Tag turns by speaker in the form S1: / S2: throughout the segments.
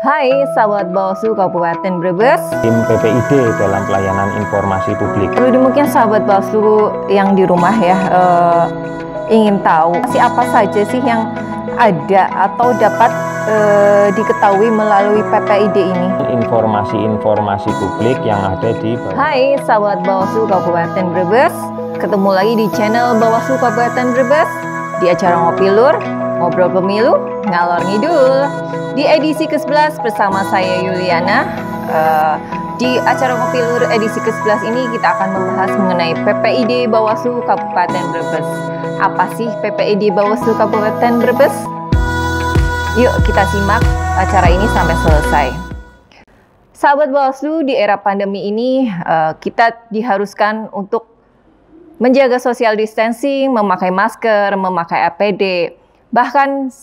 S1: Hai sahabat Bawaslu Kabupaten Brebes
S2: Tim PPID dalam pelayanan informasi publik Lalu
S1: mungkin sahabat Bawaslu yang di rumah ya uh, ingin tahu sih apa saja sih yang ada atau dapat uh, diketahui melalui PPID ini
S2: Informasi-informasi publik yang ada di Bawaslu
S1: Hai sahabat Bawaslu Kabupaten Brebes Ketemu lagi di channel Bawaslu Kabupaten Brebes di acara Ngopi Lur Ngobrol Pemilu, Ngalor Ngidul. Di edisi ke-11 bersama saya Yuliana, uh, di acara Pemilu edisi ke-11 ini kita akan membahas mengenai PPID Bawaslu Kabupaten Brebes. Apa sih PPID Bawaslu Kabupaten Brebes? Yuk kita simak acara ini sampai selesai. Sahabat Bawaslu, di era pandemi ini uh, kita diharuskan untuk menjaga social distancing, memakai masker, memakai APD, Bahkan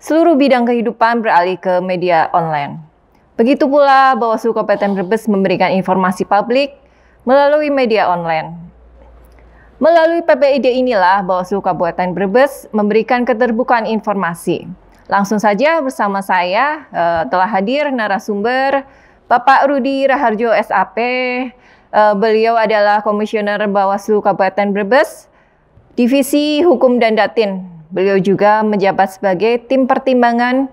S1: seluruh bidang kehidupan beralih ke media online. Begitu pula Bawaslu Kabupaten Brebes memberikan informasi publik melalui media online. Melalui PPID inilah Bawaslu Kabupaten Brebes memberikan keterbukaan informasi. Langsung saja bersama saya uh, telah hadir narasumber Bapak Rudi Raharjo SAP. Uh, eh, beliau adalah Komisioner Bawaslu Kabupaten Brebes, Divisi Hukum dan Datin Beliau juga menjabat sebagai tim pertimbangan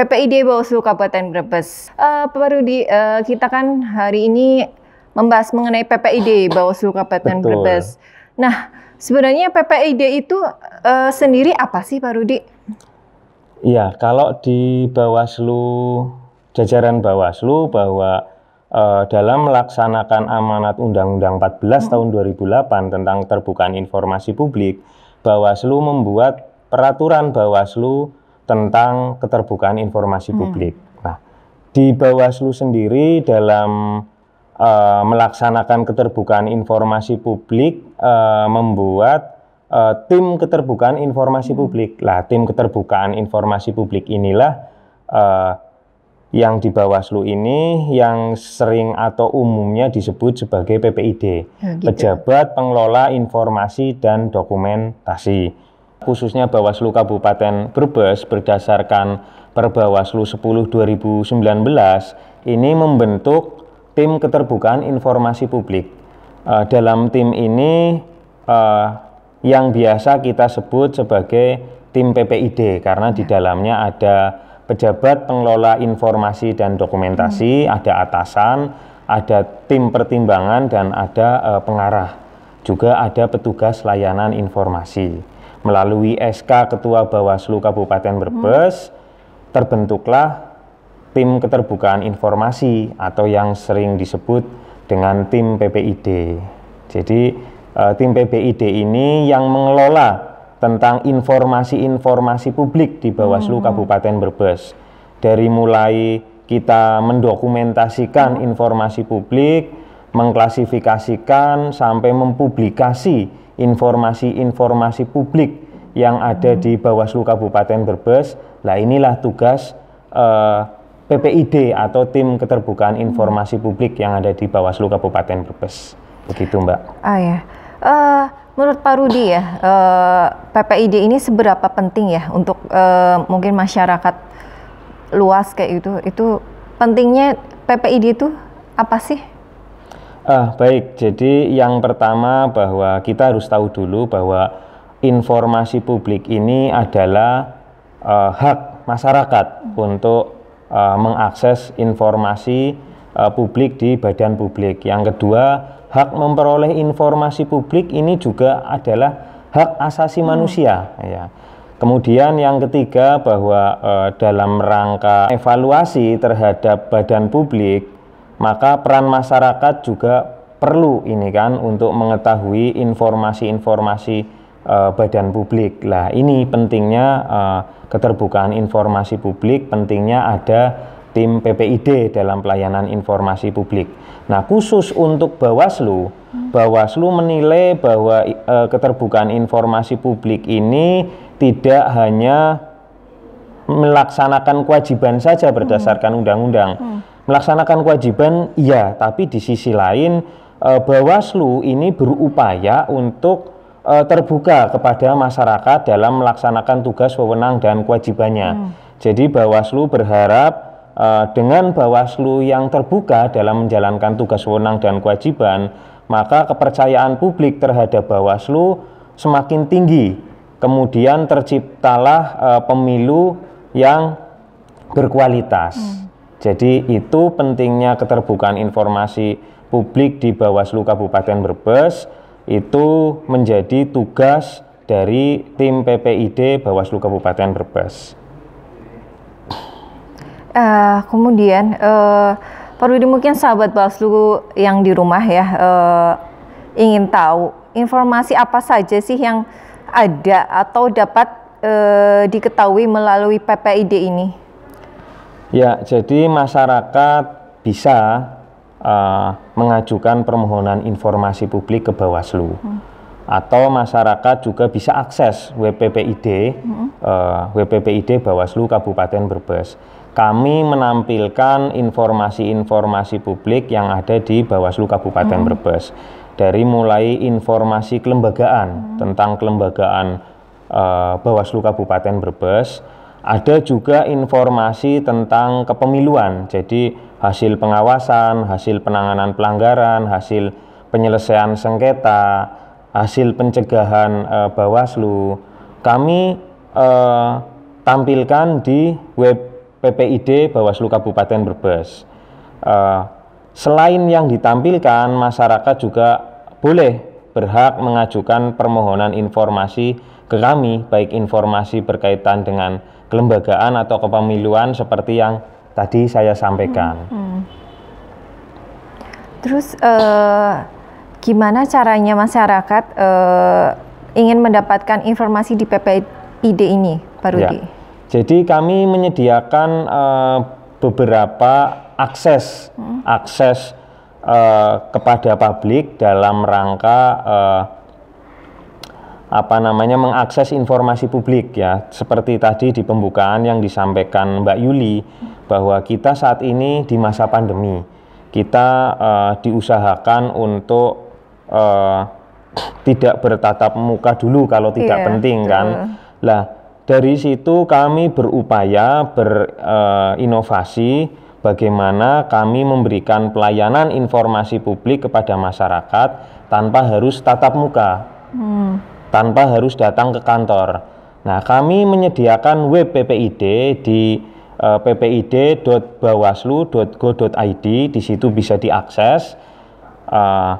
S1: PPID Bawaslu Kabupaten Brebes. Uh, eh, Pak Rudi, uh, eh, kita kan hari ini membahas mengenai PPID Bawaslu Kabupaten Betul. Brebes. Nah, sebenarnya PPID itu uh, sendiri apa sih Pak Rudi?
S2: Iya, kalau di Bawaslu jajaran Bawaslu bahwa uh, dalam melaksanakan amanat Undang-Undang 14 hmm. tahun 2008 tentang terbukaan informasi publik Bawaslu membuat peraturan Bawaslu tentang keterbukaan informasi hmm. publik. Hmm. Nah, di Bawaslu sendiri dalam uh, melaksanakan keterbukaan informasi publik uh, membuat uh, tim keterbukaan informasi hmm. publik. Lah, tim keterbukaan informasi publik inilah uh, yang di Bawaslu ini yang sering atau umumnya disebut sebagai PPID, ya, gitu. Pejabat Pengelola Informasi dan Dokumentasi. Khususnya Bawaslu Kabupaten Brebes berdasarkan Perbawaslu 10 2019 ini membentuk tim keterbukaan informasi publik. Uh, dalam tim ini uh, yang biasa kita sebut sebagai tim PPID karena di ya. dalamnya ada pejabat pengelola informasi dan dokumentasi, hmm. ada atasan, ada tim pertimbangan dan ada uh, pengarah. Juga ada petugas layanan informasi. Melalui SK Ketua Bawaslu Kabupaten Brebes hmm. terbentuklah tim keterbukaan informasi atau yang sering disebut dengan tim PPID. Jadi uh, tim PPID ini yang mengelola tentang informasi-informasi publik di Bawaslu hmm. Kabupaten Brebes. Dari mulai kita mendokumentasikan hmm. informasi publik, mengklasifikasikan sampai mempublikasi informasi-informasi publik yang ada hmm. di Bawaslu Kabupaten Brebes. Nah, inilah tugas uh, eh, PPID atau tim keterbukaan hmm. informasi publik yang ada di Bawaslu Kabupaten Brebes. Begitu, Mbak.
S1: Ah ya. Uh, Menurut Pak Rudi ya, eh, PPID ini seberapa penting ya untuk eh, mungkin masyarakat luas kayak itu? Itu pentingnya PPID itu apa sih?
S2: Ah, baik, jadi yang pertama bahwa kita harus tahu dulu bahwa informasi publik ini adalah uh, hak masyarakat untuk mengakses informasi Eh, publik di badan publik. Yang kedua, hak memperoleh informasi publik ini juga adalah hak asasi hmm. manusia ya. Kemudian yang ketiga bahwa uh, dalam rangka evaluasi terhadap badan publik maka peran masyarakat juga perlu ini kan untuk mengetahui informasi-informasi e, badan publik. Lah ini pentingnya e, keterbukaan informasi publik, pentingnya ada tim PPID dalam pelayanan informasi publik. Nah, khusus untuk Bawaslu, Bawaslu menilai bahwa e, keterbukaan informasi publik ini tidak hanya melaksanakan kewajiban saja berdasarkan undang-undang. Hmm. Melaksanakan kewajiban iya, tapi di sisi lain e, Bawaslu ini berupaya untuk e, terbuka kepada masyarakat dalam melaksanakan tugas, wewenang dan kewajibannya. Hmm. Jadi Bawaslu berharap Eh, dengan Bawaslu yang terbuka dalam menjalankan tugas wewenang dan kewajiban, maka kepercayaan publik terhadap Bawaslu semakin tinggi. Kemudian terciptalah uh, pemilu yang berkualitas. Hmm. Jadi itu pentingnya keterbukaan informasi publik di Bawaslu Kabupaten Brebes itu menjadi tugas dari tim PPID Bawaslu Kabupaten Brebes.
S1: Uh, kemudian uh, Pak mungkin sahabat Bawaslu yang di rumah ya uh, ingin tahu informasi apa saja sih yang ada atau dapat uh, diketahui melalui PPID ini?
S2: Ya, jadi masyarakat bisa uh, mengajukan permohonan informasi publik ke Bawaslu. Hmm atau masyarakat juga bisa akses WPPID, hmm. uh, WPPID Bawaslu Kabupaten Brebes kami menampilkan informasi-informasi publik yang ada di Bawaslu Kabupaten hmm. Brebes dari mulai informasi kelembagaan hmm. tentang kelembagaan uh, Bawaslu Kabupaten Brebes ada juga informasi tentang kepemiluan jadi hasil pengawasan, hasil penanganan pelanggaran, hasil penyelesaian sengketa, hasil pencegahan uh, Bawaslu kami uh, tampilkan di web PPID Bawaslu Kabupaten Brebes. Uh, selain yang ditampilkan, masyarakat juga boleh berhak mengajukan permohonan informasi ke kami, baik informasi berkaitan dengan kelembagaan atau kepemiluan seperti yang tadi saya sampaikan.
S1: Hmm, hmm. Terus uh, gimana caranya masyarakat uh, ingin mendapatkan informasi di PPID ini, Pak ya. Rudi? Ya.
S2: Jadi kami menyediakan uh, beberapa akses hmm. akses uh, kepada publik dalam rangka uh, apa namanya mengakses informasi publik ya seperti tadi di pembukaan yang disampaikan Mbak Yuli bahwa kita saat ini di masa pandemi kita uh, diusahakan untuk uh, tidak bertatap muka dulu kalau tidak yeah, penting kan lah dari situ kami berupaya berinovasi eh, bagaimana kami memberikan pelayanan informasi publik kepada masyarakat tanpa harus tatap muka, hmm. tanpa harus datang ke kantor. Nah, kami menyediakan web PPID di uh, eh, ppid.bawaslu.go.id, di situ bisa diakses. Uh,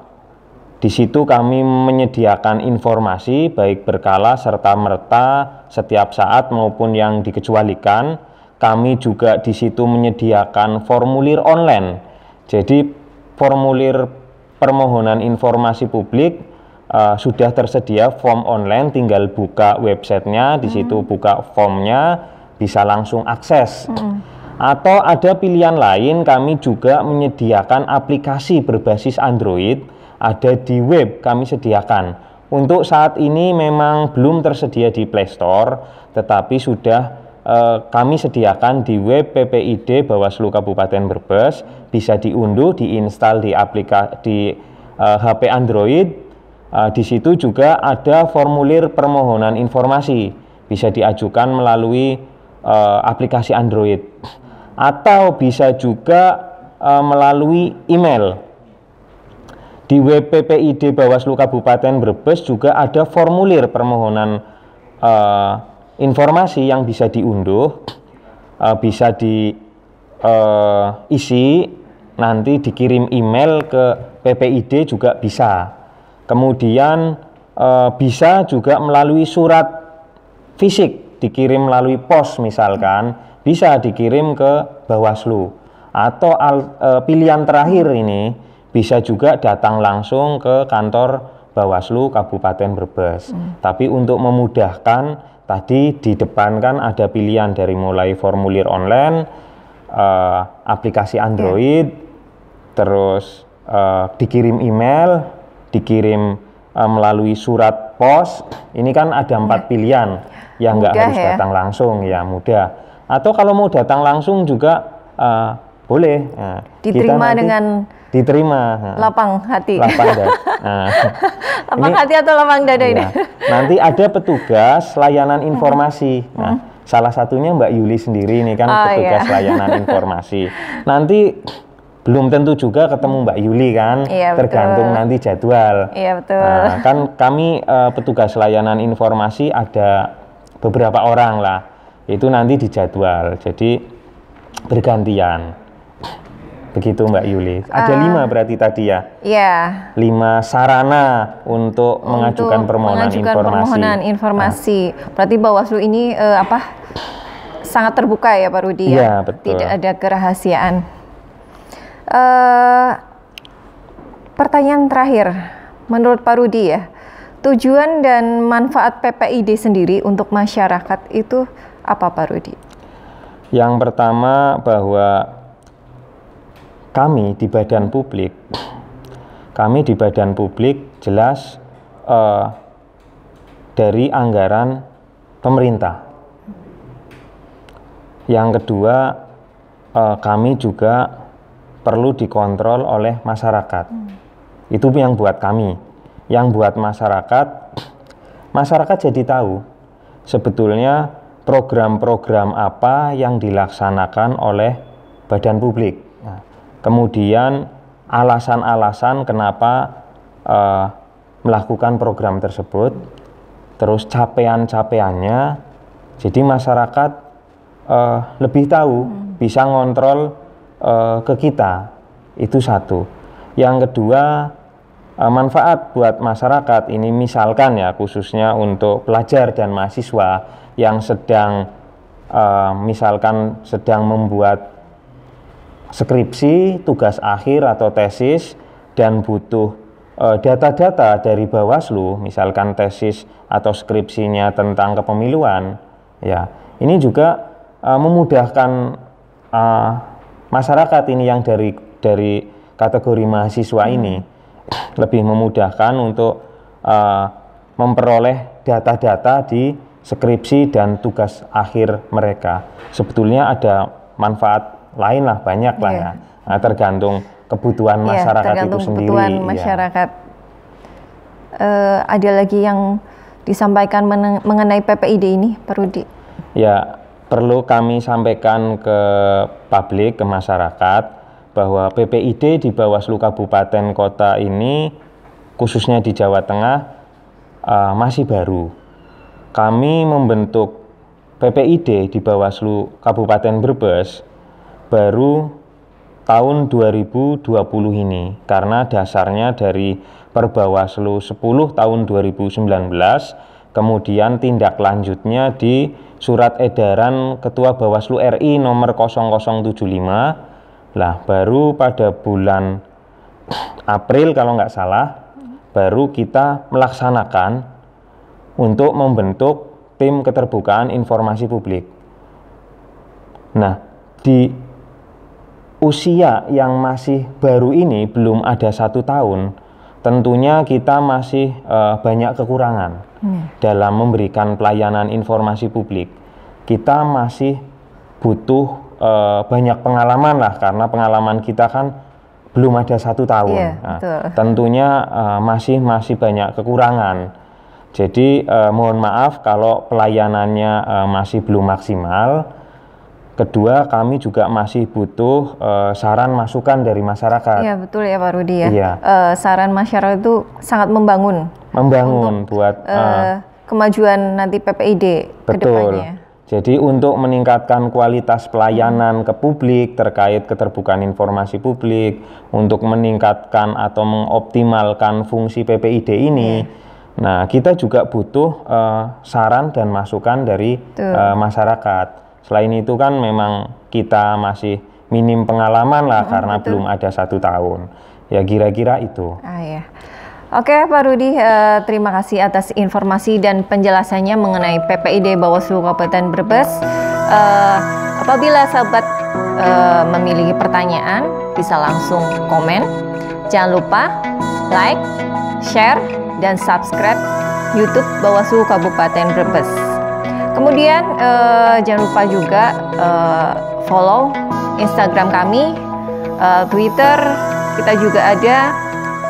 S2: di situ kami menyediakan informasi baik berkala serta merta setiap saat maupun yang dikecualikan. Kami juga di situ menyediakan formulir online. Jadi formulir permohonan informasi publik uh, sudah tersedia form online, tinggal buka websitenya, di hmm. situ hmm. buka formnya, bisa langsung akses. Hmm. Atau ada pilihan lain, kami juga menyediakan aplikasi berbasis Android ada di web kami sediakan. Untuk saat ini memang belum tersedia di Play Store, tetapi sudah eh, kami sediakan di web PPID Bawaslu Kabupaten Brebes, bisa diunduh, diinstal di aplikasi di eh, HP Android. Eh, di situ juga ada formulir permohonan informasi, bisa diajukan melalui eh, aplikasi Android atau bisa juga eh, melalui email di WPPID Bawaslu Kabupaten Brebes juga ada formulir permohonan uh, informasi yang bisa diunduh, uh, bisa diisi, eh, uh, nanti dikirim email ke PPID juga bisa. Kemudian uh, bisa juga melalui surat fisik dikirim melalui pos misalkan, bisa dikirim ke Bawaslu atau uh, pilihan terakhir ini bisa juga datang langsung ke kantor Bawaslu Kabupaten Brebes. Hmm. Tapi untuk memudahkan tadi di depan kan ada pilihan dari mulai formulir online, uh, aplikasi ya. Android, yeah. terus uh, dikirim email, dikirim uh, melalui surat pos. Ini kan ada ya. empat yeah. pilihan yang nggak harus ya. datang langsung ya mudah. Atau kalau mau datang langsung juga uh, boleh. Nah, Diterima kita nanti, dengan diterima.
S1: Lapang hati. Lapang dada. Nah, lapang ini, hati atau lapang dada ya. ini?
S2: Nanti ada petugas layanan hmm. informasi. Nah, hmm. salah satunya Mbak Yuli sendiri ini kan oh, iya. petugas iya. layanan informasi. Nanti belum tentu juga ketemu Mbak Yuli kan, iya, tergantung betul. nanti jadwal.
S1: Iya betul. Nah,
S2: kan kami uh, petugas layanan informasi ada beberapa orang lah, itu nanti dijadwal, jadi bergantian. Begitu Mbak Yuli. Ada uh, lima berarti tadi ya? Iya. Lima sarana untuk, untuk mengajukan permohonan mengajukan informasi. permohonan
S1: informasi. Ah. Berarti Bawaslu ini uh, apa? Sangat terbuka ya Pak Rudi ya? Yeah, betul. Tidak ada kerahasiaan. Uh, pertanyaan terakhir, menurut Pak Rudi ya, tujuan dan manfaat PPID sendiri untuk masyarakat itu apa Pak Rudi?
S2: Yang pertama bahwa kami di badan publik, kami di badan publik jelas uh, dari anggaran pemerintah. Yang kedua, uh, kami juga perlu dikontrol oleh masyarakat. Hmm. Itu yang buat kami, yang buat masyarakat. Masyarakat jadi tahu sebetulnya program-program apa yang dilaksanakan oleh badan publik. Nah, kemudian alasan-alasan kenapa uh, melakukan program tersebut, terus capaian-capaiannya. Jadi masyarakat uh, lebih tahu, hmm. bisa ngontrol uh, ke kita. Itu satu. Yang kedua, uh, manfaat buat masyarakat ini misalkan ya khususnya untuk pelajar dan mahasiswa yang sedang uh, misalkan sedang membuat skripsi, tugas akhir atau tesis, dan butuh eh, data-data e, dari Bawaslu, misalkan tesis atau skripsinya tentang kepemiluan, ya ini juga e, memudahkan e, masyarakat ini yang dari dari kategori mahasiswa hmm. ini lebih memudahkan untuk memperoleh data-data di skripsi dan tugas akhir mereka. Sebetulnya ada manfaat lain lah banyak lah iya. ya nah, tergantung kebutuhan yeah, masyarakat tergantung itu sendiri kebutuhan iya. masyarakat
S1: yeah. uh, ada lagi yang disampaikan mengenai PPID ini Pak Rudi
S2: ya perlu kami sampaikan ke publik ke masyarakat bahwa PPID di Bawaslu Kabupaten Kota ini khususnya di Jawa Tengah uh, masih baru. Kami membentuk PPID di Bawaslu Kabupaten Brebes baru tahun 2020 ini karena dasarnya dari Perbawaslu 10 tahun 2019 kemudian tindak lanjutnya di surat edaran Ketua Bawaslu RI nomor 0075 lah baru pada bulan April kalau nggak salah baru kita melaksanakan untuk membentuk tim keterbukaan informasi publik. Nah, di usia yang masih baru ini belum ada satu tahun, tentunya kita masih uh, banyak kekurangan hmm. dalam memberikan pelayanan informasi publik. Kita masih butuh uh, banyak pengalaman lah, karena pengalaman kita kan belum ada satu tahun. Yeah, nah, Tentunya uh, masih masih banyak kekurangan. Jadi uh, mohon maaf kalau pelayanannya uh, masih belum maksimal Kedua, kami juga masih butuh uh, saran masukan dari masyarakat. Iya,
S1: betul ya Pak Rudi ya. Iya. Uh, saran masyarakat itu sangat membangun.
S2: Membangun untuk, buat uh,
S1: kemajuan nanti PPID betul. ke depannya.
S2: Jadi untuk meningkatkan kualitas pelayanan ke publik terkait keterbukaan informasi publik, untuk meningkatkan atau mengoptimalkan fungsi PPID ini, iya. nah kita juga butuh uh, saran dan masukan dari uh, masyarakat. Selain itu kan memang kita masih minim pengalaman lah hmm, karena betul. belum ada satu tahun. Ya kira-kira itu.
S1: Ah, ya. Oke Pak Rudi, eh, terima kasih atas informasi dan penjelasannya mengenai PPID Bawaslu Kabupaten Brebes. Eh, apabila sahabat eh, memiliki pertanyaan, bisa langsung komen. Jangan lupa like, share, dan subscribe YouTube Bawaslu Kabupaten Brebes. Kemudian uh, jangan lupa juga uh, follow Instagram kami, uh, Twitter kita juga ada,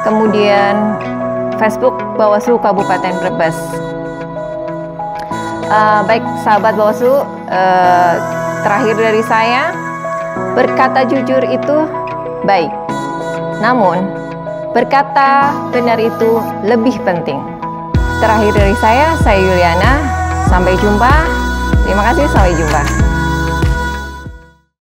S1: kemudian Facebook Bawaslu Kabupaten Brebes. Uh, baik sahabat Bawaslu, uh, terakhir dari saya berkata jujur itu baik, namun berkata benar itu lebih penting. Terakhir dari saya, saya Yuliana Sampai jumpa. Terima kasih, sampai jumpa.